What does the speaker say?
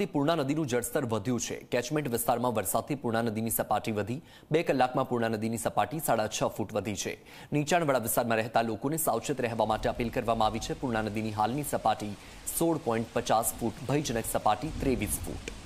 થી પૂર્ણા નદીનું જળસ્તર વધ્યું છે કેચમેન્ટ વિસ્તારમાં વરસાદથી પૂર્ણા નદીની સપાટી વધી બે કલાકમાં પૂર્ણા નદીની સપાટી સાડા છ ફૂટ વધી છે નીચાણવાળા વિસ્તારમાં રહેતા લોકોને સાવચેત રહેવા માટે અપીલ કરવામાં આવી છે પૂર્ણા નદીની હાલની સપાટી સોળ પોઈન્ટ પચાસ ફૂટ ભયજનક સપાટી ત્રેવીસ ફૂટ